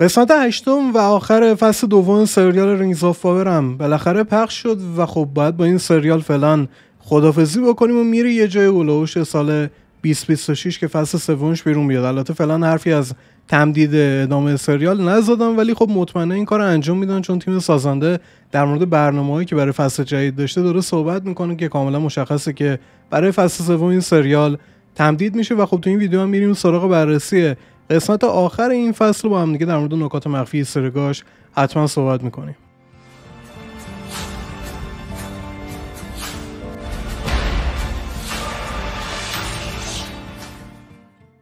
قسمت هشتم و آخر فصل دوم سریال رینگز آف هم بالاخره پخش شد و خب باید با این سریال فعلا خدافزی بکنیم و میری یه جای اولوش سال 2026 که فصل سومش بیرون بیاد البته فعلا حرفی از تمدید ادامه سریال نزدم ولی خب مطمئنه این کار انجام میدن چون تیم سازنده در مورد هایی که برای فصل جدید داشته داره صحبت میکنه که کاملا مشخصه که برای فصل سوم این سریال تمدید میشه و خب تو این ویدیو هم میریم سراغ بررسی قسمت آخر این فصل رو با هم دیگه در مورد نکات مخفی سرگاش حتما صحبت میکنیم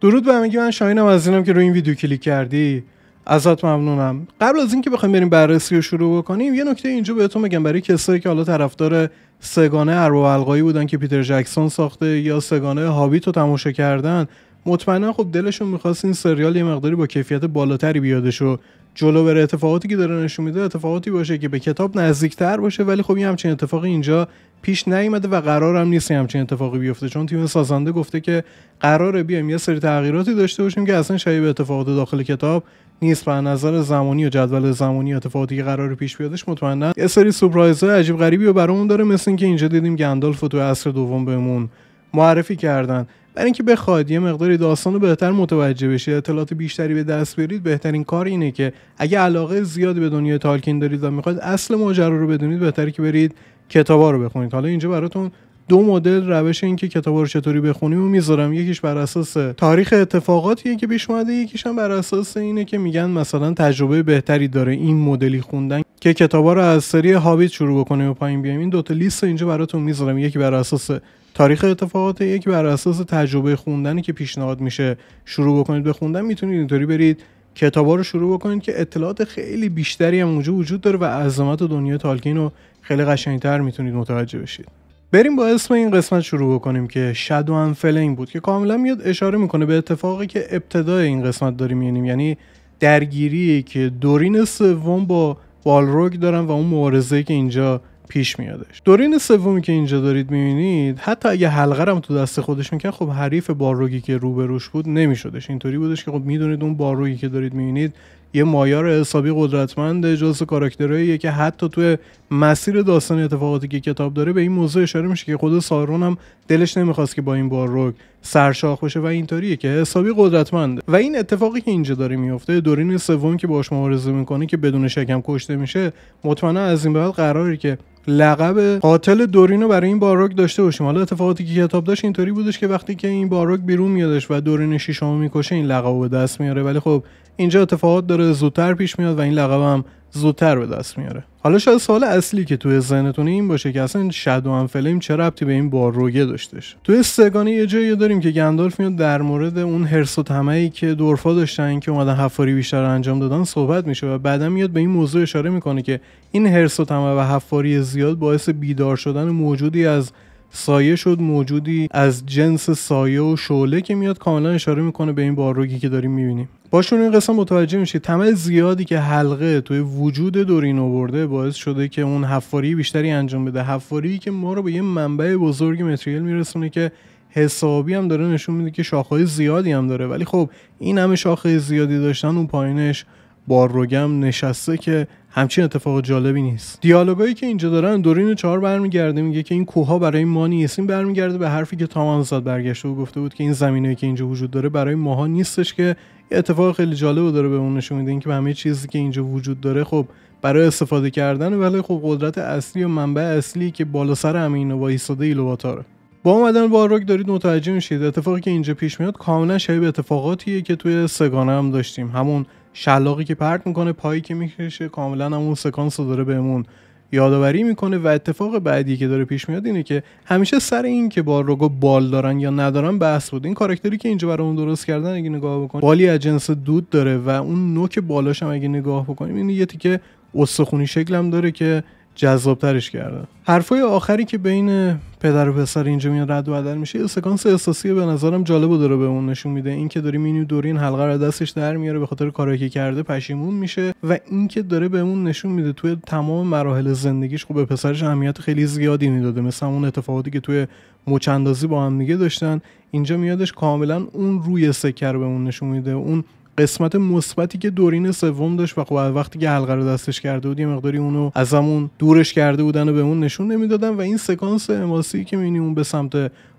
درود به همگی من شاهینم از اینم که روی این ویدیو کلیک کردی ازت ممنونم قبل از اینکه بخوایم بریم بررسی رو شروع بکنیم یه نکته اینجا بهتون بگم برای کسایی که حالا طرفدار سگانه ارباب بودن که پیتر جکسون ساخته یا سگانه هابیت رو تماشا کردن مطمئنا خب دلشون میخواست این سریال یه مقداری با کیفیت بالاتری بیادش و جلو بر اتفاقاتی که داره نشون میده اتفاقاتی باشه که به کتاب نزدیکتر باشه ولی خب یه همچین اتفاقی اینجا پیش نیومده و قرارم نیست همچین اتفاقی بیفته چون تیم سازنده گفته که قراره بیایم یه سری تغییراتی داشته باشیم که اصلا شبیه به اتفاقات داخل کتاب نیست و نظر زمانی و جدول زمانی اتفاقاتی که قرار پیش بیادش مطمئنا یه سری سورپرایز عجیب غریبی و برامون داره مثل اینکه اینجا دیدیم گندالف تو عصر دوم بهمون معرفی کردن برای اینکه بخواد یه مقداری داستان رو بهتر متوجه بشید اطلاعات بیشتری به دست بیارید بهترین کار اینه که اگه علاقه زیادی به دنیای تالکین دارید و میخواید اصل ماجرا رو بدونید بهتره که برید کتابا رو بخونید حالا اینجا براتون دو مدل روش اینکه کتابا رو چطوری بخونیم و میذارم یکیش بر اساس تاریخ اتفاقاتیه که پیش اومده یکیش هم بر اساس اینه که میگن مثلا تجربه بهتری داره این مدلی خوندن که کتابا رو از سری هابیت شروع بکنیم و پایین بیایم این دو تا لیست اینجا براتون میذارم یکی بر اساس تاریخ اتفاقات یک بر اساس تجربه خوندنی که پیشنهاد میشه شروع بکنید به خوندن میتونید اینطوری برید کتابا رو شروع بکنید که اطلاعات خیلی بیشتری هم اونجا وجود داره و عظمت دنیای تالکین رو خیلی قشنگتر میتونید متوجه بشید بریم با اسم این قسمت شروع بکنیم که شادو ان فلینگ بود که کاملا میاد اشاره میکنه به اتفاقی که ابتدای این قسمت داریم مینیم یعنی درگیری که دورین سوم با بالروگ دارن و اون مبارزه که اینجا پیش میادش دورین سومی که اینجا دارید میبینید حتی اگه حلقه هم تو دست خودش میکرد خب حریف باروگی که روبروش بود نمیشدش اینطوری بودش که خب میدونید اون باروگی که دارید میبینید یه مایار حسابی قدرتمند جز کاراکترهاییه که حتی توی مسیر داستان اتفاقاتی که کتاب داره به این موضوع اشاره میشه که خود سارون هم دلش نمیخواست که با این باروک سرشاخ بشه و اینطوریه که حسابی قدرتمنده و این اتفاقی که اینجا داره میفته دورین سوم که باش مبارزه میکنه که بدون شکم کشته میشه مطمئنا از این به بعد قراره که لقب قاتل دورین برای این باروک داشته باشیم حالا اتفاقاتی که کتاب داشت اینطوری بودش که وقتی که این باروک بیرون میادش و دورین شیشامو میکشه این لقب به دست میاره ولی خب اینجا اتفاقات داره زودتر پیش میاد و این لقب هم زودتر به دست میاره حالا شاید سوال اصلی که توی ذهنتون این باشه که اصلا شادو ان فلیم چه ربطی به این بار روگه داشتش توی سگانه یه جایی داریم که گندالف میاد در مورد اون هرس و طمعی که دورفا داشتن که اومدن حفاری بیشتر انجام دادن صحبت میشه و بعدا میاد به این موضوع اشاره میکنه که این هرس و و حفاری زیاد باعث بیدار شدن موجودی از سایه شد موجودی از جنس سایه و شعله که میاد کاملا اشاره میکنه به این باروگی که داریم میبینیم باشون این قسم متوجه میشه تمه زیادی که حلقه توی وجود دورین آورده باعث شده که اون حفاری بیشتری انجام بده حفاری که ما رو به یه منبع بزرگ متریل میرسونه که حسابی هم داره نشون میده که شاخهای زیادی هم داره ولی خب این همه شاخه زیادی داشتن اون پایینش باروگم نشسته که همچین اتفاق جالبی نیست دیالوگایی که اینجا دارن دورین چهار برمیگرده میگه که این کوها برای ما نیست برمیگرده به حرفی که تامان زاد برگشته و گفته بود که این زمینایی که اینجا وجود داره برای ماها نیستش که اتفاق خیلی جالب و داره به اون نشون میده اینکه همه چیزی که اینجا وجود داره خب برای استفاده کردن ولی خب قدرت اصلی و منبع اصلی که بالا سر همه و ایستاده ایلوواتاره با اومدن باروک دارید متوجه میشید اتفاقی که اینجا پیش میاد کاملا شبیه اتفاقاتیه که توی سگانه هم داشتیم همون شلاقی که پرت میکنه پایی که میکشه کاملا همون سکانس رو داره بهمون یادآوری میکنه و اتفاق بعدی که داره پیش میاد اینه که همیشه سر این که با روگو بال دارن یا ندارن بحث بود این کارکتری که اینجا برامون درست کردن اگه نگاه بکنیم بالی از جنس دود داره و اون نوک بالاش هم اگه نگاه بکنیم این یه تیکه استخونی شکل هم داره که جذابترش کردن حرفای آخری که بین پدر و پسر اینجا میاد رد و بدل میشه سکانس احساسی به نظرم جالب داره به اون نشون میده اینکه داری مینیو دورین حلقه رو دستش در میاره به خاطر کارایی که کرده پشیمون میشه و اینکه داره بهمون نشون میده توی تمام مراحل زندگیش خب به پسرش اهمیت خیلی زیادی میداده مثل اون اتفاقاتی که توی مچندازی با هم میگه داشتن اینجا میادش کاملا اون روی سکر بهمون نشون میده اون قسمت مثبتی که دورین سوم داشت و خب وقتی که حلقه رو دستش کرده بود یه مقداری اونو از همون دورش کرده بودن و به اون نشون نمیدادن و این سکانس اماسی که میبینی اون به سمت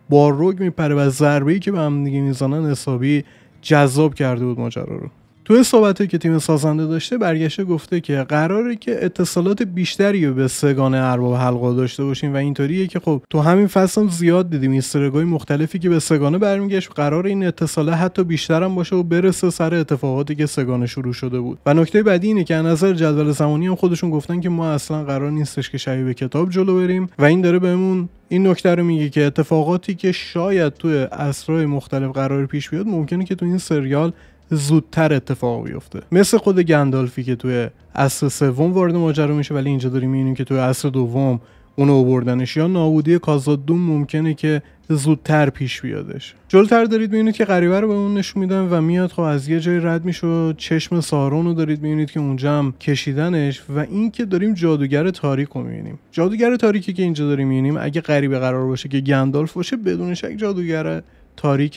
باروگ میپره و ضربه که به هم دیگه میزنن حسابی جذاب کرده بود ماجرا رو تو صحبته که تیم سازنده داشته برگشته گفته که قراره که اتصالات بیشتری به سگان ارباب حلقا داشته باشیم و اینطوریه که خب تو همین فصل زیاد دیدیم استرگای مختلفی که به سگانه برمیگشت قرار این اتصاله حتی بیشتر هم باشه و برسه سر اتفاقاتی که سگانه شروع شده بود و نکته بعدی اینه که از نظر جدول زمانی هم خودشون گفتن که ما اصلا قرار نیستش که شبیه به کتاب جلو بریم و این داره بهمون این نکته رو میگه که اتفاقاتی که شاید تو اسرای مختلف قرار پیش بیاد ممکنه که تو این سریال زودتر اتفاق بیفته مثل خود گندالفی که توی عصر سوم وارد ماجرا میشه ولی اینجا داریم میبینیم که توی عصر دوم اون بردنش یا نابودی کازادوم ممکنه که زودتر پیش بیادش جلوتر دارید میبینید که غریبه رو به اون نشون میدن و میاد خب از یه جایی رد میشه چشم سارون رو دارید میبینید که اونجا هم کشیدنش و اینکه داریم جادوگر تاریک رو میبینیم جادوگر تاریکی که اینجا داریم میبینیم اگه غریبه قرار باشه که گندالف باشه بدون شک جادوگره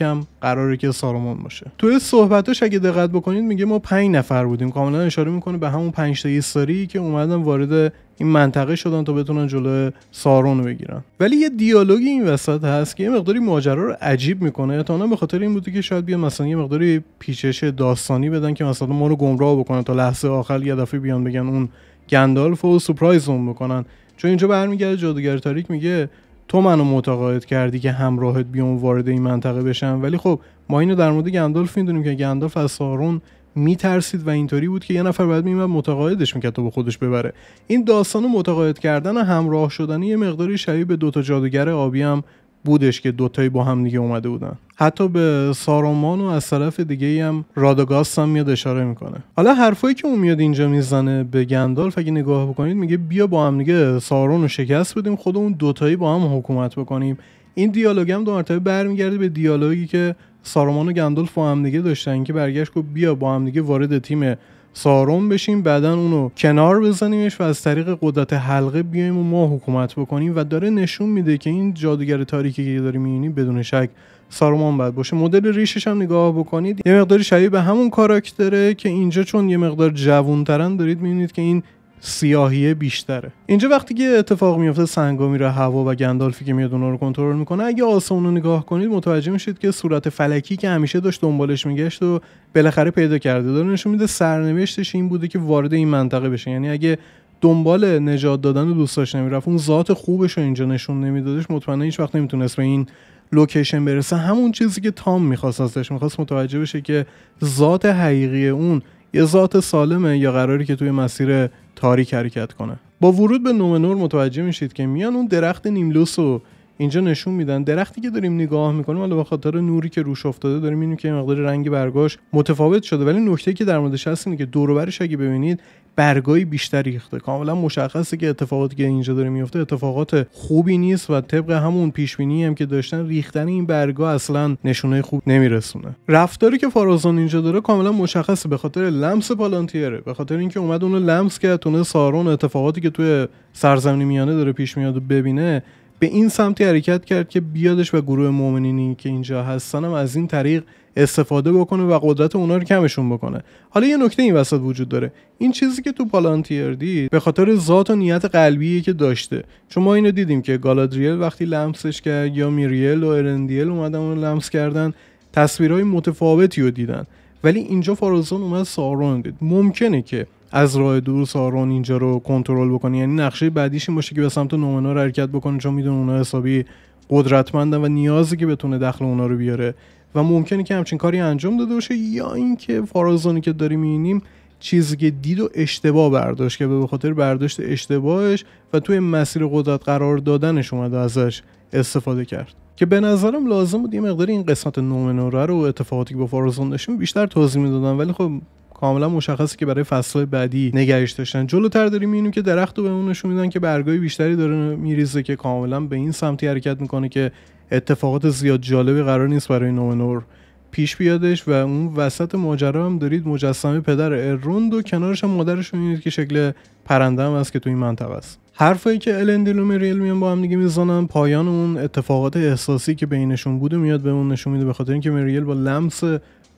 هم قراره که سارومون باشه توی صحبتش اگه دقت بکنید میگه ما پنج نفر بودیم کاملا اشاره میکنه به همون پنج تا ایستاری که اومدن وارد این منطقه شدن تا بتونن جلو سارون رو بگیرن ولی یه دیالوگی این وسط هست که یه مقداری ماجرا رو عجیب میکنه نه به خاطر این بوده که شاید بیان مثلا یه مقداری پیچش داستانی بدن که مثلا ما رو گمراه بکنن تا لحظه آخر یه دفعه بیان بگن اون گندالف و سورپرایزمون بکنن چون اینجا برمیگرده جادوگر تاریک میگه تو منو متقاعد کردی که همراهت بیام وارد این منطقه بشم ولی خب ما اینو در مورد گندالف میدونیم که گندالف از سارون میترسید و اینطوری بود که یه نفر باید میمد متقاعدش میکرد تا به خودش ببره این داستان متقاعد کردن و همراه شدن یه مقداری شبیه به دوتا جادوگر آبی هم بودش که دوتایی با هم دیگه اومده بودن حتی به سارومان و از طرف دیگه ای هم رادگاست هم میاد اشاره میکنه حالا حرفایی که اون میاد اینجا میزنه به گندالف اگه نگاه بکنید میگه بیا با هم دیگه سارون رو شکست بدیم خودمون دوتایی با هم حکومت بکنیم این دیالوگ هم دو مرتبه برمیگرده به دیالوگی که سارومان و گندالف با هم دیگه داشتن که برگشت گفت بیا با هم دیگه وارد تیم سارون بشیم بعدا اونو کنار بزنیمش و از طریق قدرت حلقه بیایم و ما حکومت بکنیم و داره نشون میده که این جادوگر تاریکی که داری میبینی بدون شک سارومان باید باشه مدل ریشش هم نگاه بکنید یه مقداری شبیه به همون کاراکتره که اینجا چون یه مقدار جوونترن دارید میبینید که این سیاهی بیشتره اینجا وقتی که اتفاق میفته سنگا میره هوا و گندالفی که میاد اونا رو کنترل میکنه اگه آسمون رو نگاه کنید متوجه میشید که صورت فلکی که همیشه داشت دنبالش میگشت و بالاخره پیدا کرده داره نشون میده سرنوشتش این بوده که وارد این منطقه بشه یعنی اگه دنبال نجات دادن دوستاش نمیرفت اون ذات خوبش رو اینجا نشون نمیدادش مطمئنا هیچ وقت نمیتونست به این لوکیشن برسه همون چیزی که تام میخواست ازش میخواست متوجه بشه که ذات حقیقی اون یه ذات سالمه یا قراری که توی مسیر تاریک حرکت کنه با ورود به نور متوجه میشید که میان اون درخت نیملوس رو اینجا نشون میدن درختی که داریم نگاه میکنیم حالا به خاطر نوری که روش افتاده داریم میبینیم که مقدار رنگ برگاش متفاوت شده ولی نکته که در موردش هست اینه که دور اگه ببینید برگای بیشتر ریخته کاملا مشخصه که اتفاقاتی که اینجا داره میفته اتفاقات خوبی نیست و طبق همون پیش بینی هم که داشتن ریختن این برگا اصلا نشونه خوب نمیرسونه رفتاری که فارازان اینجا داره کاملا مشخصه به خاطر لمس پالانتیره به خاطر اینکه اومد اونو لمس کرد تونه سارون اتفاقاتی که توی سرزمین میانه داره پیش میاد و ببینه به این سمتی حرکت کرد که بیادش و گروه مؤمنینی که اینجا هستن از این طریق استفاده بکنه و قدرت اونا رو کمشون بکنه حالا یه نکته این وسط وجود داره این چیزی که تو پالانتیر دید به خاطر ذات و نیت قلبیه که داشته چون ما اینو دیدیم که گالادریل وقتی لمسش کرد یا میریل و ارندیل اومدن اون لمس کردن تصویرهای متفاوتی رو دیدن ولی اینجا فارزان اومد سارون دید ممکنه که از راه دور سارون اینجا رو کنترل بکنه یعنی نقشه بعدیش این باشه که به سمت نومنار حرکت بکنه چون میدونه اونا حسابی قدرتمندن و نیازی که بتونه دخل اونا رو بیاره و ممکنه که همچین کاری انجام داده باشه یا اینکه فارازانی که داریم میبینیم چیزی که دید و اشتباه برداشت که به خاطر برداشت اشتباهش و توی مسیر قدرت قرار دادنش اومده ازش استفاده کرد که به نظرم لازم بود یه مقدار این قسمت نومنوره رو اتفاقاتی که با فارازان داشتیم بیشتر توضیح میدادن ولی خب کاملا مشخصه که برای فصلهای بعدی نگهش داشتن جلوتر داریم میبینیم که درخت رو به اون نشون میدن که برگای بیشتری داره میریزه که کاملا به این سمتی حرکت میکنه که اتفاقات زیاد جالبی قرار نیست برای نومنور پیش بیادش و اون وسط ماجرا هم دارید مجسمه پدر اروند و کنارش هم مادرش که شکل پرنده هم هست که تو این منطقه است حرفایی که الندیل و مریل میان با هم دیگه میزنن پایان اون اتفاقات احساسی که بینشون بوده میاد بهمون نشون میده به خاطر اینکه مریل با لمس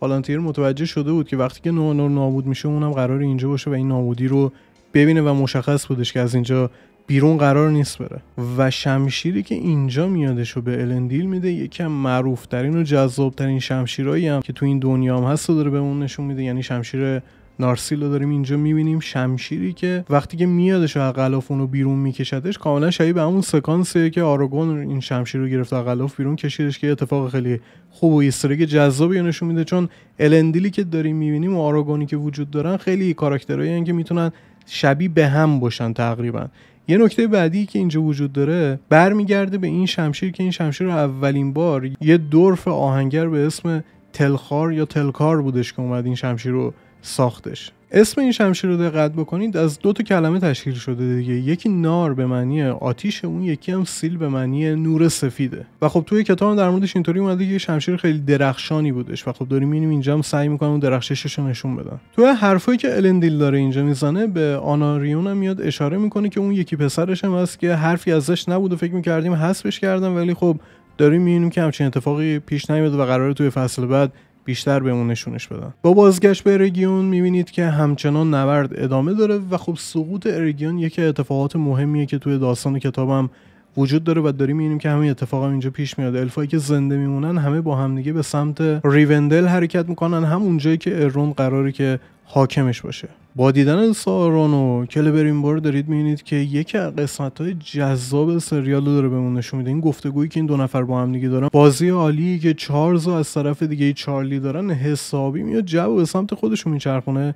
والانتیر متوجه شده بود که وقتی که نور نابود میشه اونم قرار اینجا باشه و این نابودی رو ببینه و مشخص بودش که از اینجا بیرون قرار نیست بره و شمشیری که اینجا میادش رو به الندیل میده یکم معروفترین و جذابترین شمشیرایی هم که تو این دنیا هم هست و داره به اون نشون میده یعنی شمشیر نارسیل رو داریم اینجا میبینیم شمشیری که وقتی که میادش و غلاف رو بیرون میکشدش کاملا شبیه به همون سکانسیه که آراگون این شمشیر رو گرفت و بیرون کشیدش که اتفاق خیلی خوب و که جذابی نشون میده چون الندیلی که داریم میبینیم و آراگونی که وجود دارن خیلی کاراکترایی که میتونن شبیه به هم باشن تقریبا یه نکته بعدی که اینجا وجود داره برمیگرده به این شمشیر که این شمشیر رو اولین بار یه دورف آهنگر به اسم تلخار یا تلکار بودش که اومد این شمشیر رو ساختش اسم این شمشیر رو دقت بکنید از دو تا کلمه تشکیل شده دیگه یکی نار به معنی آتیش اون یکی هم سیل به معنی نور سفیده و خب توی کتاب در موردش اینطوری اومده که شمشیر خیلی درخشانی بودش و خب داریم میبینیم اینجا هم سعی میکنن اون درخششش نشون بدن توی حرفایی که الندیل داره اینجا میزنه به آناریون هم میاد اشاره میکنه که اون یکی پسرش هم هست که حرفی ازش نبود و فکر میکردیم حذفش کردم ولی خب داریم می‌بینیم که همچین اتفاقی پیش نیومده و قراره توی فصل بعد بیشتر به اون نشونش بدن با بازگشت به ارگیون میبینید که همچنان نبرد ادامه داره و خب سقوط ارگیون یکی اتفاقات مهمیه که توی داستان کتابم وجود داره و داریم میبینیم که همین اتفاق هم اینجا پیش میاد الفایی که زنده میمونن همه با همدیگه به سمت ریوندل حرکت میکنن هم اونجایی که ارون قراره که حاکمش باشه با دیدن سارون و کلبرین بار دارید میبینید که یکی از قسمت های جذاب سریال رو داره بهمون نشون میده این گفتگویی که این دو نفر با هم دیگه دارن بازی عالی که چارلز از طرف دیگه چارلی دارن حسابی میاد جو به سمت خودشون میچرخونه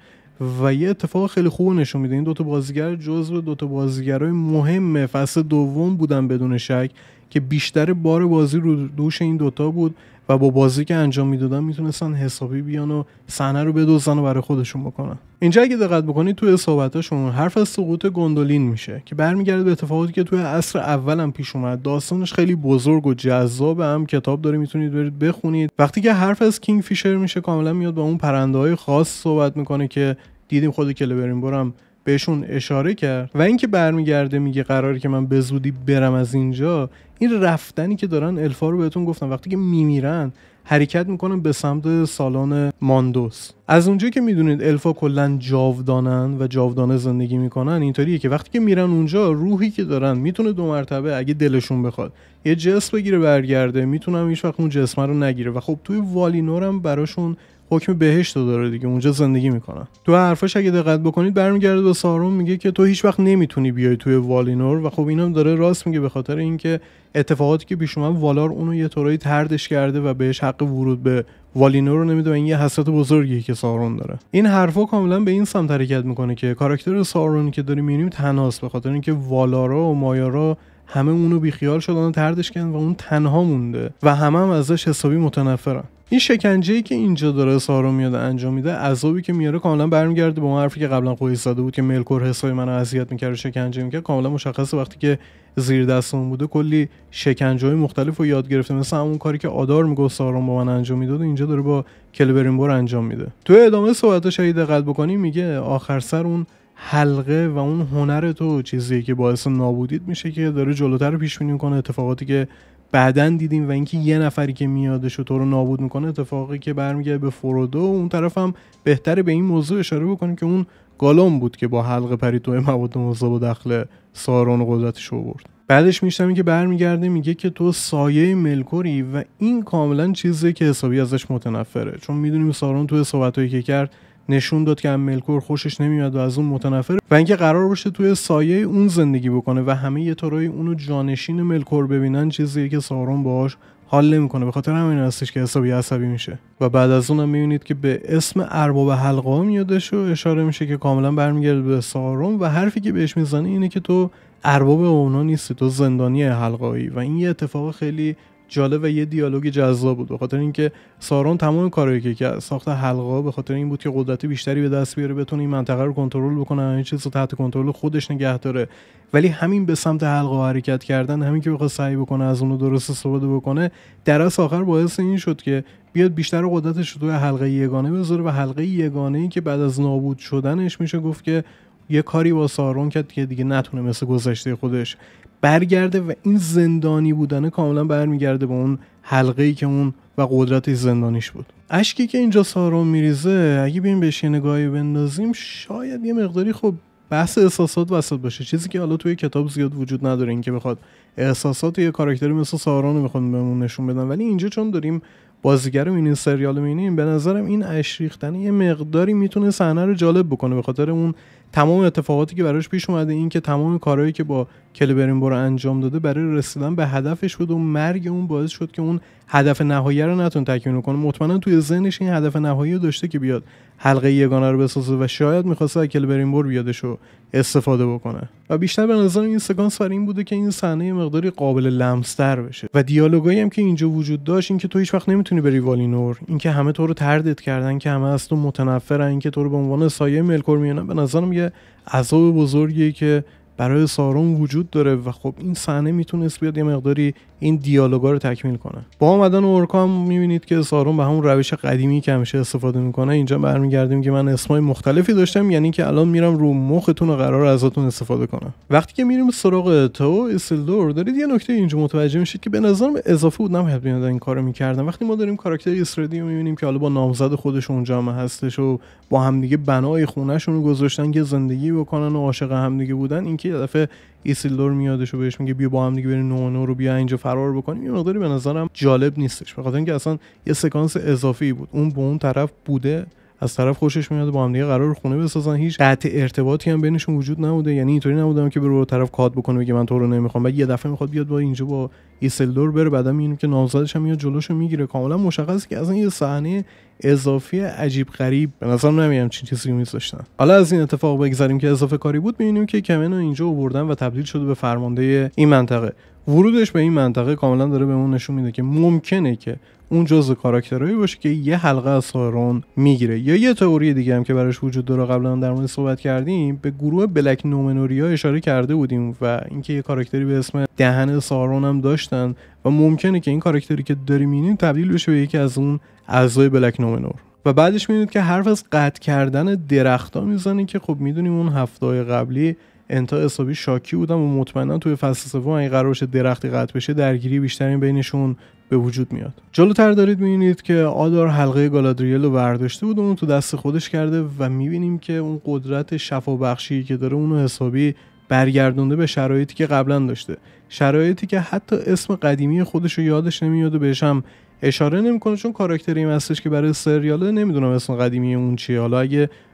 و یه اتفاق خیلی خوب نشون میده این دوتا بازیگر جزو دوتا بازیگرای مهم فصل دوم بودن بدون شک که بیشتر بار بازی رو دوش این دوتا بود و با بازی که انجام میدادن میتونستن حسابی بیان و صحنه رو بدوزن و برای خودشون بکنن اینجا اگه دقت بکنید تو اصابتاشون حرف از سقوط گندولین میشه که برمیگرده به اتفاقاتی که توی عصر اولم پیش اومد داستانش خیلی بزرگ و جذاب هم کتاب داره میتونید برید بخونید وقتی که حرف از کینگ فیشر میشه کاملا میاد با اون پرنده های خاص صحبت میکنه که دیدیم خود کلبرینبور بهشون اشاره کرد و اینکه برمیگرده میگه قراره که من به زودی برم از اینجا این رفتنی که دارن الفا رو بهتون گفتم وقتی که میمیرن حرکت میکنن به سمت سالن ماندوس از اونجا که میدونید الفا کلا جاودانن و جاودانه زندگی میکنن اینطوریه که وقتی که میرن اونجا روحی که دارن میتونه دو مرتبه اگه دلشون بخواد یه جسم بگیره برگرده میتونم هیچ وقت اون جسم رو نگیره و خب توی والینور براشون حکم بهشت رو داره دیگه اونجا زندگی میکنن تو حرفاش اگه دقت بکنید برمیگرده به سارون میگه که تو هیچ وقت نمیتونی بیای توی والینور و خب اینم داره راست میگه به خاطر اینکه اتفاقاتی که پیش والار اونو یه طورایی تردش کرده و بهش حق ورود به والینور رو نمیده و این یه حسرت بزرگی که سارون داره این حرفا کاملا به این سمت حرکت میکنه که کاراکتر سارون که داریم میبینیم تنهاست به خاطر اینکه والارا و مایارا همه اونو بیخیال شدن و تردش کردن و اون تنها مونده و همه هم ازش حسابی متنفرن این شکنجه ای که اینجا داره سارو میاد انجام میده عذابی که میاره کاملا برمیگرده به اون حرفی که قبلا خودش زده بود که ملکور حسای منو اذیت میکرد و شکنجه میکرد کاملا مشخصه وقتی که زیر دستمون بوده کلی شکنجه های مختلف رو یاد گرفته مثل همون کاری که آدار میگفت سارون با من انجام میداد اینجا داره با کلبرینبور انجام میده تو ادامه صحبتش شهید دقت بکنی میگه آخر سر اون حلقه و اون هنر تو چیزی که باعث نابودید میشه که داره جلوتر پیش بینی میکنه اتفاقاتی که بعدا دیدیم و اینکه یه نفری که میادش و تو رو نابود میکنه اتفاقی که برمیگرده به فرودو و اون طرف هم بهتره به این موضوع اشاره بکنیم که اون گالوم بود که با حلقه پریتو مواد مذاب و دخل سارون و قدرتش برد بعدش میشتم که برمیگرده میگه که تو سایه ملکوری و این کاملا چیزی که حسابی ازش متنفره چون میدونیم سارون تو صحبتهایی که کرد نشون داد که هم ملکور خوشش نمیاد و از اون متنفر و اینکه قرار باشه توی سایه اون زندگی بکنه و همه یه طورای اونو جانشین ملکور ببینن چیزی که سارون باهاش حال نمیکنه به خاطر همین هستش که حسابی عصبی میشه و بعد از اونم میبینید که به اسم ارباب حلقه ها میادش و اشاره میشه که کاملا برمیگرده به سارون و حرفی که بهش میزنه اینه که تو ارباب اونا نیستی تو زندانی حلقایی و این یه اتفاق خیلی جالب و یه دیالوگ جذاب بود به خاطر اینکه سارون تمام کارهایی که کرد ساخت حلقه به خاطر این بود که قدرت بیشتری به دست بیاره بتونه این منطقه رو کنترل بکنه این چیز رو تحت کنترل خودش نگه داره ولی همین به سمت حلقه حرکت کردن همین که بخواد سعی بکنه از اون رو درست استفاده بکنه در آخر باعث این شد که بیاد بیشتر قدرتش رو حلقه یگانه بذاره و حلقه یگانه ای که بعد از نابود شدنش میشه گفت که یه کاری با سارون کرد که دیگه نتونه مثل گذشته خودش برگرده و این زندانی بودنه کاملا برمیگرده به اون حلقه ای که اون و قدرت زندانیش بود اشکی که اینجا سارون میریزه اگه بیم بهش یه نگاهی بندازیم شاید یه مقداری خب بحث احساسات وسط باشه چیزی که حالا توی کتاب زیاد وجود نداره اینکه بخواد احساسات یه کاراکتری مثل سارون رو بخواد بهمون نشون بدن ولی اینجا چون داریم بازیگر رو این سریال رو میبینیم به نظرم این اشریختن یه مقداری میتونه صحنه رو جالب بکنه به خاطر اون تمام اتفاقاتی که براش پیش اومده این تمام کارهایی که با کلبرینبور برو انجام داده برای رسیدن به هدفش بود و مرگ اون باعث شد که اون هدف نهایی رو نتون تکمیل کنه مطمئنا توی ذهنش این هدف نهایی رو داشته که بیاد حلقه یگانه رو بسازه و شاید میخواسته از کلبرینبور بیادش رو استفاده بکنه و بیشتر به نظر این سکانس برای این بوده که این صحنه مقداری قابل لمستر بشه و دیالوگایی هم که اینجا وجود داشت اینکه تو هیچ وقت نمیتونی بری والینور اینکه همه تو رو تردید کردن که همه از تو متنفرن اینکه تو رو به عنوان سایه ملکور میانن به نظرم یه عذاب بزرگیه که برای سارون وجود داره و خب این صحنه میتونست بیاد یه مقداری این دیالوگا رو تکمیل کنه. با اومدن اورکا هم میبینید که سارون به همون روش قدیمی که همیشه استفاده میکنه اینجا برمیگردیم که من اسمای مختلفی داشتم یعنی که الان میرم رو مختون و قرار ازتون استفاده کنم وقتی که میریم سراغ تو اسلدور دارید یه نکته اینجا متوجه میشید که به نظرم اضافه بود نباید بیاد این کارو میکردن وقتی ما داریم کاراکتر اسردی رو میبینیم که حالا با نامزد خودش اونجا هم هستش و با همدیگه بنای خونهشون رو گذاشتن که زندگی بکنن و عاشق همدیگه بودن اینکه یه دفعه ایسیلدور میادش و بهش میگه بیا با هم دیگه بریم نوانو رو بیا اینجا فرار بکنیم یه مقداری به نظرم جالب نیستش خاطر اینکه اصلا یه سکانس اضافی بود اون به اون طرف بوده از طرف خوشش میاد با هم دیگه قرار خونه بسازن هیچ قطع ارتباطی هم بینشون وجود نبوده یعنی اینطوری نبودم که برو طرف کات بکنه بگه من تو رو نمیخوام بعد یه دفعه میخواد بیاد با اینجا با ایسلدور بره بعدا میبینیم که نامزدش هم میاد جلوشو میگیره کاملا مشخصه که اصلا یه صحنه اضافی عجیب غریب به نظر نمیام چین چیزی میذاشتن حالا از این اتفاق بگذریم که اضافه کاری بود میبینیم که کمن رو اینجا آوردن و تبدیل شده به فرمانده این منطقه ورودش به این منطقه کاملا داره به نشون میده که ممکنه که اون جزء کاراکترهایی باشه که یه حلقه از سارون میگیره یا یه تئوری دیگه هم که براش وجود داره قبلا در مورد صحبت کردیم به گروه بلک نومنوریا اشاره کرده بودیم و اینکه یه کاراکتری به اسم دهن سارون هم داشتن و ممکنه که این کاراکتری که داریم میبینیم تبدیل بشه به یکی از اون اعضای بلک نومنور و بعدش میبینید که حرف از قطع کردن درختها میزنه که خب میدونیم اون هفته قبلی انتا حسابی شاکی بودم و مطمئنا توی فصل سوم اگه قرار درختی قطع بشه درگیری بیشتری بینشون به وجود میاد جلوتر دارید میبینید که آدار حلقه گالادریل رو برداشته بود اون تو دست خودش کرده و میبینیم که اون قدرت شفابخشی که داره اونو حسابی برگردونده به شرایطی که قبلا داشته شرایطی که حتی اسم قدیمی خودش رو یادش نمیاد و بهش هم اشاره نمیکنه چون کاراکتری هستش که برای سریاله نمیدونم اسم قدیمی اون چیه حالا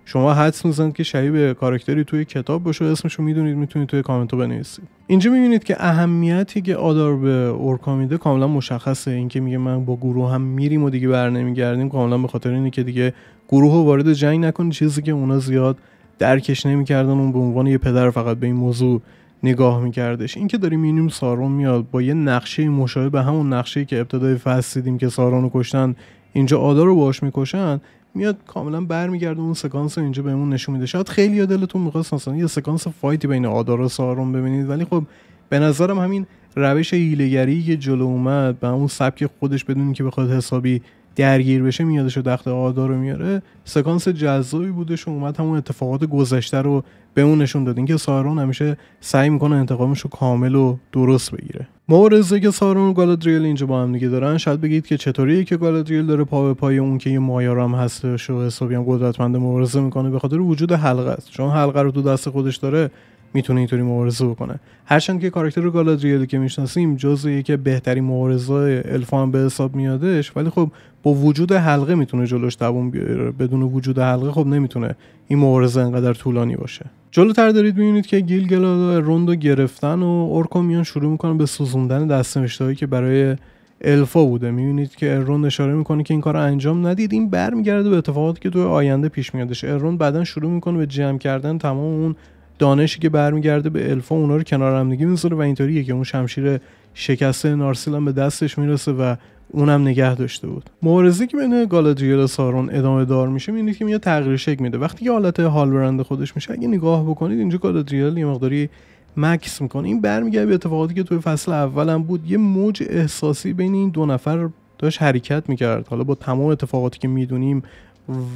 شما حدس میزنید که شبیه کاراکتری توی کتاب باشه و اسمشو میدونید میتونید توی کامنت رو بنویسید اینجا میبینید که اهمیتی که آدار به اورکا میده کاملا مشخصه اینکه میگه من با گروه هم میریم و دیگه برنمیگردیم کاملا به خاطر اینه که دیگه گروه رو وارد جنگ نکنی چیزی که اونا زیاد درکش نمیکردن اون به عنوان یه پدر فقط به این موضوع نگاه میکردش اینکه داریم میبینیم سارون میاد با یه نقشه مشابه به همون نقشه که ابتدای فصل دیدیم که سارون رو کشتن اینجا آدا رو باش میکشن میاد کاملا برمیگرده اون سکانس رو اینجا بهمون نشون میده شاید خیلی یا دلتون میخواست مثلا یه سکانس فایتی بین آدار و سارون ببینید ولی خب به نظرم همین روش هیلگری که جلو اومد به اون سبک خودش بدون که بخواد حسابی درگیر بشه میادش و دخت آدا رو میاره سکانس جذابی بودش و اومد همون اتفاقات گذشته رو به اون نشون داد اینکه سارون همیشه سعی میکنه انتقامش رو کامل و درست بگیره مبارزه که سارون و گالادریل اینجا با هم دیگه دارن شاید بگید که چطوریه که گالادریل داره پا به پای اون که یه هم هستش و حسابی هم قدرتمند مبارزه میکنه به خاطر وجود حلقه است چون حلقه رو تو دست خودش داره میتونه اینطوری مبارزه بکنه هرچند که کاراکتر رو گالادریل که میشناسیم جز یکی بهترین مبارزه الفان به حساب میادش ولی خب با وجود حلقه میتونه جلوش دووم بیاره بدون وجود حلقه خب نمیتونه این مبارزه انقدر طولانی باشه جلوتر دارید میبینید که گیل روند روندو گرفتن و اورکو میان شروع میکنه به سوزوندن دستنوشتهایی که برای الفا بوده میبینید که ارون اشاره میکنه که این کار رو انجام ندید این برمیگرده به اتفاقاتی که دو آینده پیش میادش ارون بعدا شروع میکنه به جمع کردن تمام اون دانشی که برمیگرده به الفا اونا رو کنار هم دیگه میذاره و اینطوریه که اون شمشیر شکسته نارسیل هم به دستش میرسه و اونم نگه داشته بود مبارزه که بین گالادریل سارون ادامه دار میشه میبینید که میاد تغییر شکل میده وقتی که حالت هالبرند خودش میشه اگه نگاه بکنید اینجا گالادریل یه مقداری مکس میکنه این برمیگرده به اتفاقاتی که توی فصل اولم بود یه موج احساسی بین این دو نفر داشت حرکت میکرد حالا با تمام اتفاقاتی که میدونیم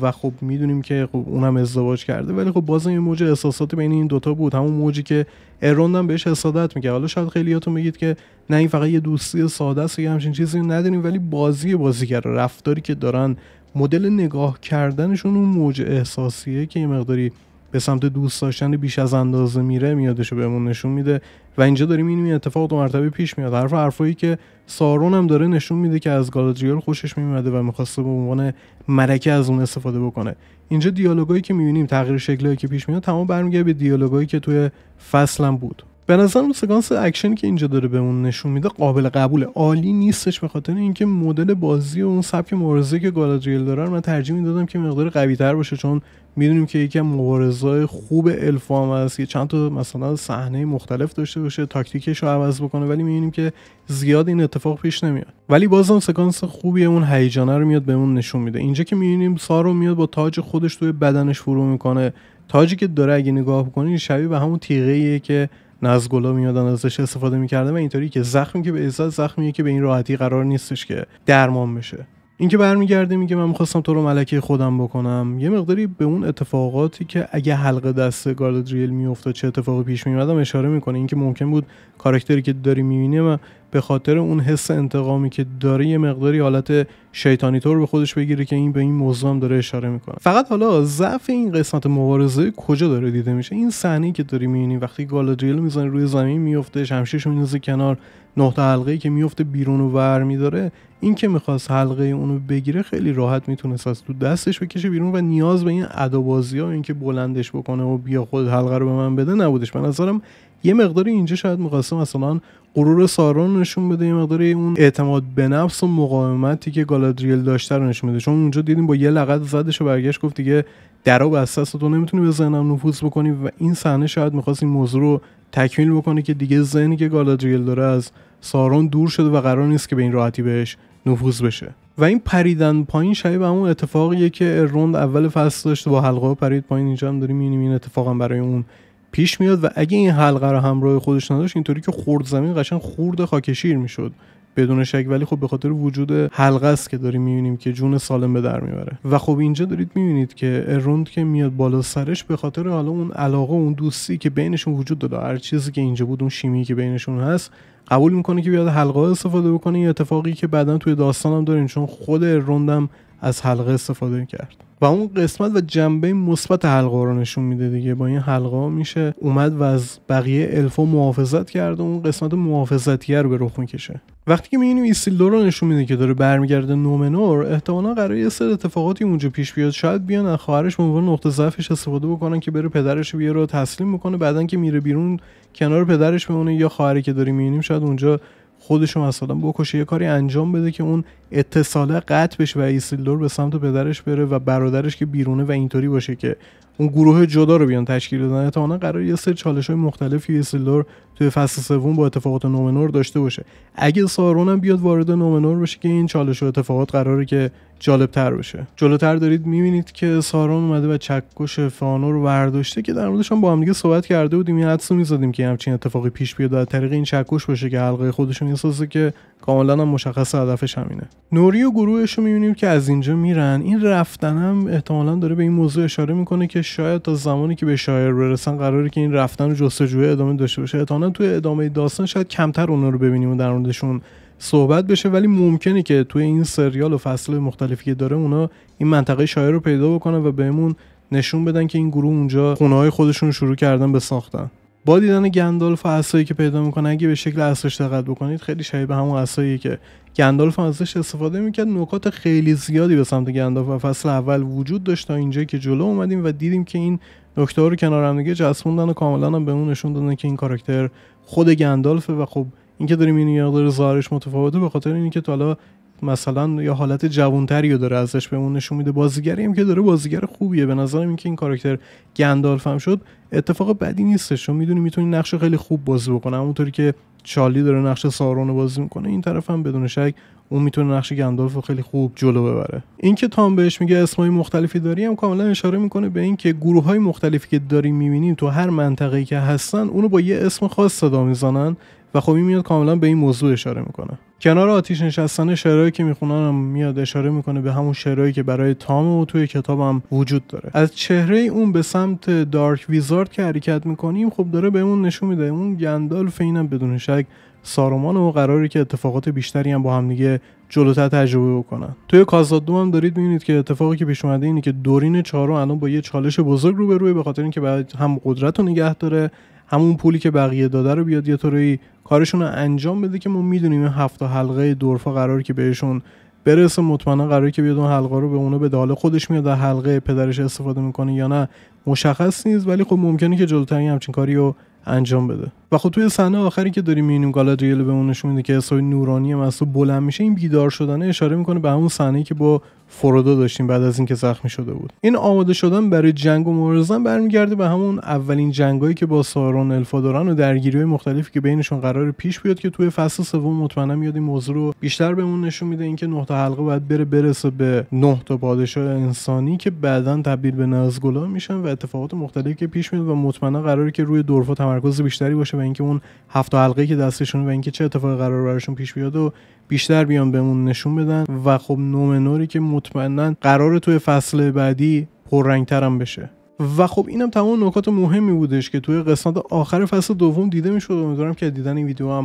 و خب میدونیم که خب اونم ازدواج کرده ولی خب بازم یه موج احساسات بین این دوتا بود همون موجی که هم بهش حسادت میگه حالا شاید خیلیاتون میگید که نه این فقط یه دوستی ساده است یه همچین چیزی نداریم ولی بازی بازیگر رفتاری که دارن مدل نگاه کردنشون اون موج احساسیه که یه مقداری به سمت دوست داشتن بیش از اندازه میره میادش بهمون نشون میده و اینجا داریم این اتفاق دو مرتبه پیش میاد حرف حرفایی که سارون هم داره نشون میده که از گالادریل خوشش میمده و میخواسته به عنوان ملکه از اون استفاده بکنه اینجا دیالوگایی که میبینیم تغییر شکلهایی که پیش میاد تمام برمیگرده به دیالوگایی که توی فصلم بود به اون سکانس اکشن که اینجا داره بهمون نشون میده قابل قبوله عالی نیستش به خاطر اینکه مدل بازی و اون سبک مبارزه که گالادریل داره من ترجیح میدادم که مقدار قوی تر باشه چون میدونیم که یکی مبارزه خوب الفام هست یه چند تا مثلا صحنه مختلف داشته باشه تاکتیکش رو عوض بکنه ولی میبینیم که زیاد این اتفاق پیش نمیاد ولی بازم سکانس خوبی اون هیجانه رو میاد بهمون نشون میده اینجا که میبینیم سارو میاد با تاج خودش توی بدنش فرو میکنه تاجی که داره اگه نگاه بکنید شبیه به همون تیغه که ناز گلا میادن ازش استفاده میکردن و اینطوری که زخمی که به عزت زخمیه که به این راحتی قرار نیستش که درمان بشه اینکه برمیگرده میگه من میخواستم تو رو ملکه خودم بکنم یه مقداری به اون اتفاقاتی که اگه حلقه دست گاردریل میافتاد چه اتفاقی پیش میومدم اشاره میکنه اینکه ممکن بود کاراکتری که داری میبینی و به خاطر اون حس انتقامی که داره یه مقداری حالت شیطانی طور به خودش بگیره که این به این موضوع هم داره اشاره میکنه فقط حالا ضعف این قسمت مبارزه کجا داره دیده میشه این صحنه که داری میبینی وقتی گالادریل میزنه روی زمین میفته شمشیرش میندازه کنار تا حلقه ای که میفته بیرون و ور میداره این که میخواست حلقه اونو بگیره خیلی راحت میتونست از تو دستش بکشه بیرون و نیاز به این ادابازی ها اینکه بلندش بکنه و بیا خود حلقه رو به من بده نبودش به نظرم یه مقداری اینجا شاید میخواسته مثلا غرور سارون نشون بده یه مقدار اون اعتماد به نفس و مقاومتی که گالادریل داشته رو نشون بده چون اونجا دیدیم با یه لغت زدش و برگشت گفت دیگه درو بسته تو نمیتونی به ذهنم نفوذ بکنی و این صحنه شاید میخواست این موضوع رو تکمیل بکنه که دیگه ذهنی که گالادریل داره از سارون دور شده و قرار نیست که به این راحتی بهش نفوذ بشه و این پریدن پایین شاید به اون اتفاقیه که اروند اول فصل داشته با حلقه پرید پایین اینجا هم داریم این اتفاقا برای اون پیش میاد و اگه این حلقه رو همراه خودش نداشت اینطوری که خورد زمین قشنگ خورد خاکشیر میشد بدون شک ولی خب به خاطر وجود حلقه است که داریم میبینیم که جون سالم به در میبره و خب اینجا دارید میبینید که اروند که میاد بالا سرش به خاطر حالا اون علاقه اون دوستی که بینشون وجود داره هر چیزی که اینجا بود اون شیمی که بینشون هست قبول میکنه که بیاد حلقه استفاده بکنه این اتفاقی که بعدا توی داستانم داریم چون خود اروندم از حلقه استفاده کرد و اون قسمت و جنبه مثبت حلقه رو نشون میده دیگه با این حلقه میشه اومد و از بقیه الفا محافظت کرده اون قسمت محافظتی رو به رخ میکشه وقتی که میبینیم ایسیلدو رو نشون میده که داره برمیگرده نومنور احتمالا قرار یه سر اتفاقاتی اونجا پیش بیاد شاید بیان از خواهرش به عنوان نقطه ضعفش استفاده بکنن که بره پدرش بیا رو تسلیم میکنه بعدا که میره بیرون کنار پدرش بمونه یا خواهری که داریم میبینیم شاید اونجا خودشو رو مثلا بکشه یه کاری انجام بده که اون اتصاله قطع بشه و ایسیلدور به سمت پدرش بره و برادرش که بیرونه و اینطوری باشه که اون گروه جدا رو بیان تشکیل بدن احتمالا قرار یه سری چالش های مختلفی ایسیلدور توی فصل سوم با اتفاقات نومنور داشته باشه اگه سارون هم بیاد وارد نومنور بشه که این چالش و اتفاقات قراره که جالب تر بشه جلوتر دارید میبینید که سارون اومده و چکش فانور رو برداشته که در موردش هم با هم دیگه صحبت کرده بودیم این حدسو میزدیم که همچین اتفاقی پیش بیاد از طریق این چکش باشه که حلقه خودشون احساسه که کاملا هم مشخص هدفش همینه نوری و گروهش رو میبینیم که از اینجا میرن این رفتن هم احتمالا داره به این موضوع اشاره میکنه که شاید تا زمانی که به شاعر برسن قراره که این رفتن و جستجوی ادامه داشته باشه احتمالا توی ادامه داستان شاید کمتر اونا رو ببینیم و در موردشون صحبت بشه ولی ممکنه که توی این سریال و فصل مختلفی که داره اونا این منطقه شاعر رو پیدا بکنن و بهمون نشون بدن که این گروه اونجا خونه های خودشون شروع کردن به ساختن با دیدن گندالف و عصایی که پیدا میکنه اگه به شکل عصاش دقت بکنید خیلی شبیه به همون عصایی که گندالف ازش استفاده میکرد نکات خیلی زیادی به سمت گندالف و فصل اول وجود داشت تا اینجا که جلو اومدیم و دیدیم که این نکته رو کنار هم دیگه جسموندن و کاملا هم به اون نشون دادن که این کاراکتر خود گندالفه و خب اینکه داریم این یادار ظاهرش متفاوته به خاطر اینکه تا حالا مثلا یا حالت جوانتری رو داره ازش بهمون نشون میده بازیگری هم که داره بازیگر خوبیه به نظرم اینکه این کاراکتر گندالف هم شد اتفاق بدی نیستش چون میدونی میتونی نقش خیلی خوب بازی بکنه همونطوری که چالی داره نقش سارون رو بازی میکنه این طرف هم بدون شک اون میتونه نقش گندالف رو خیلی خوب جلو ببره اینکه تام بهش میگه اسمای مختلفی داری هم کاملا اشاره میکنه به اینکه گروه های مختلفی که داریم میبینیم تو هر منطقه‌ای که هستن اونو با یه اسم خاص صدا میزنن و خب این میاد کاملا به این موضوع اشاره میکنه کنار آتیش نشستن شعرهایی که میخونانم میاد اشاره میکنه به همون شعرهایی که برای تام و توی کتابم وجود داره از چهره اون به سمت دارک ویزارد که حرکت میکنیم خب داره بهمون نشون میده اون گندالف اینم بدون شک سارومان و قراری که اتفاقات بیشتری هم با هم دیگه جلوتر تجربه بکنن توی کازاد هم دارید میبینید که اتفاقی که پیش اومده اینه که دورین چارو الان با یه چالش بزرگ روبروه به خاطر اینکه بعد هم قدرت رو نگه داره همون پولی که بقیه داده رو بیاد یه طوری کارشون رو انجام بده که ما میدونیم این هفت حلقه دورفا قرار که بهشون برسه مطمئنا قراره که بیاد اون حلقه رو به اونو به داله خودش میاد حلقه پدرش استفاده میکنه یا نه مشخص نیست ولی خب ممکنه که جلوتر همچین کاری رو انجام بده و خب توی صحنه آخری که داریم میبینیم گالادریل به اون نشون میده که اسای نورانی مسو بلند میشه این بیدار شدنه اشاره میکنه به همون صحنه که با فرودو داشتیم بعد از اینکه زخمی شده بود این آماده شدن برای جنگ و مبارزه برمیگرده به همون اولین جنگایی که با سارون دارن و درگیری مختلفی که بینشون قرار پیش بیاد که توی فصل سوم مطمئنا میاد این موضوع رو بیشتر بهمون نشون میده اینکه نقطه حلقه باید بره برسه به نه تا پادشاه انسانی که بعدا تبدیل به نازگولا میشن و اتفاقات مختلفی که پیش میاد و مطمئنا قراره که روی دورفا تمرکز بیشتری باشه و اینکه اون هفت حلقه که دستشون و اینکه چه اتفاقی قرار براشون پیش بیاد و بیشتر بیان بهمون نشون بدن و خب نومنوری که مطمئنا قرار توی فصل بعدی پررنگترم بشه و خب اینم تمام نکات مهمی بودش که توی قسمت آخر فصل دوم دیده میشد امیدوارم که دیدن این ویدیو هم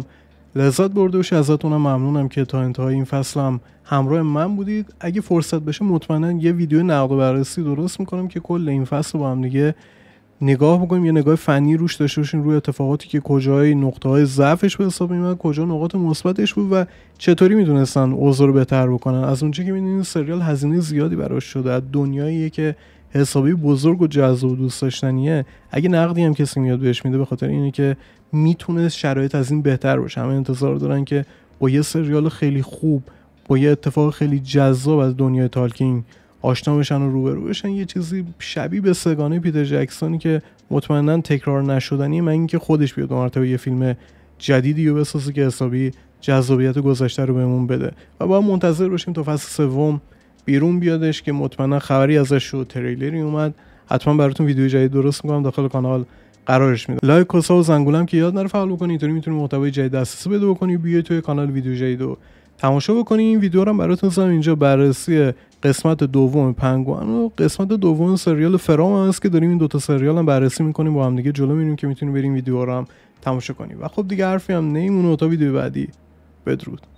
لذت برده باشه ازتونم ممنونم که تا انتهای این فصل هم همراه من بودید اگه فرصت بشه مطمئنا یه ویدیو نقد و بررسی درست میکنم که کل این فصل با هم دیگه نگاه بکنیم یه نگاه فنی روش داشته باشین روی اتفاقاتی که کجای نقطه های ضعفش به حساب میومد کجا نقاط مثبتش بود و چطوری میدونستن اوضاع رو بهتر بکنن از اونجایی که میدونین سریال هزینه زیادی براش شده از دنیاییه که حسابی بزرگ و جذاب و دوست داشتنیه اگه نقدی هم کسی میاد بهش میده به خاطر اینه که میتونه شرایط از این بهتر باشه همه انتظار دارن که با یه سریال خیلی خوب با یه اتفاق خیلی جذاب از دنیای تالکینگ آشنا بشن و روبرو بشن یه چیزی شبیه به سگانه پیتر جکسونی که مطمئنا تکرار نشدنی من اینکه خودش بیاد مرتبه یه فیلم جدیدی رو بسازه که حسابی جذابیت گذشته رو بهمون بده و هم منتظر باشیم تا فصل سوم بیرون بیادش که مطمئنا خبری ازش شو تریلری اومد حتما براتون ویدیو جدید درست میکنم داخل کانال قرارش میدم لایک کوسا و زنگولم که یاد نره فعال بکنی اینطوری میتونی محتوای جدید دسترسی بده بکنی بیای توی کانال ویدیو جدید و تماشا بکنی این ویدیو رو براتون زدم اینجا بررسی قسمت دوم پنگوان و قسمت دوم سریال فرام هست که داریم این دوتا سریال هم بررسی میکنیم با هم دیگه جلو میریم که میتونیم بریم ویدیو رو هم تماشا کنیم و خب دیگه حرفی هم نیمونه تا ویدیو بعدی بدرود